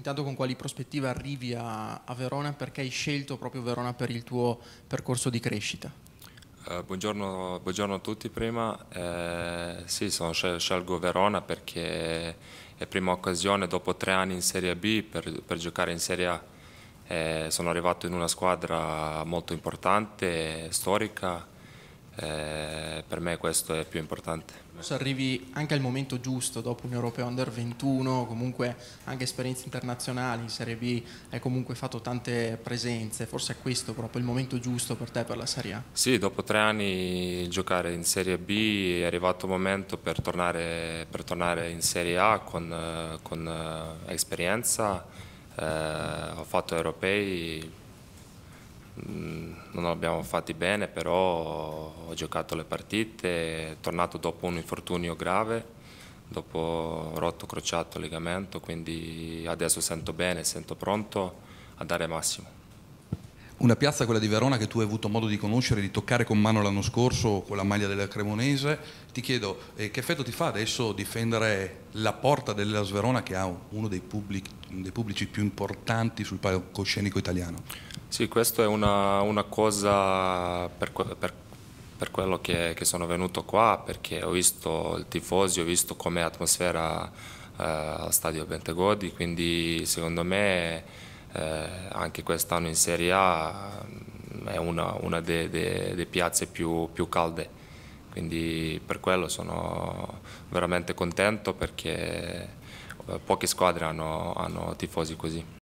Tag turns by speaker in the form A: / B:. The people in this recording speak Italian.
A: intanto con quali prospettive arrivi a, a, Verona, perché hai scelto proprio Verona per il tuo percorso di crescita?
B: Eh, buongiorno, buongiorno, a tutti prima, eh, sì sono, scelgo Verona perché è prima occasione dopo tre anni in Serie B per, per giocare in Serie A. Eh, sono arrivato in una squadra molto importante, storica, eh, per me questo è più importante.
A: Se arrivi anche al momento giusto dopo un europeo under 21, comunque anche esperienze internazionali, in Serie B hai comunque fatto tante presenze, forse è questo proprio il momento giusto per te per la Serie A?
B: Sì, dopo tre anni giocare in Serie B è arrivato il momento per tornare, per tornare in Serie A con, con eh, esperienza, eh, ho fatto europei Mm, non l'abbiamo fatti bene, però ho giocato le partite, tornato dopo un infortunio grave, dopo rotto crociato legamento, quindi adesso sento bene, sento pronto a dare massimo.
C: Una piazza, quella di Verona, che tu hai avuto modo di conoscere, di toccare con mano l'anno scorso con la maglia della Cremonese. Ti chiedo, eh, che effetto ti fa adesso difendere la porta della Sverona, che ha uno dei, pubblic dei pubblici più importanti sul palcoscenico italiano?
B: Sì, questa è una, una cosa per, per, per quello che, che, sono venuto qua, perché ho visto il tifosi, ho visto com'è l'atmosfera eh, al stadio Bentegodi, quindi secondo me eh, anche quest'anno in Serie A è una, una delle de, de piazze più, più, calde, quindi per quello sono veramente contento perché eh, poche squadre hanno, hanno tifosi così.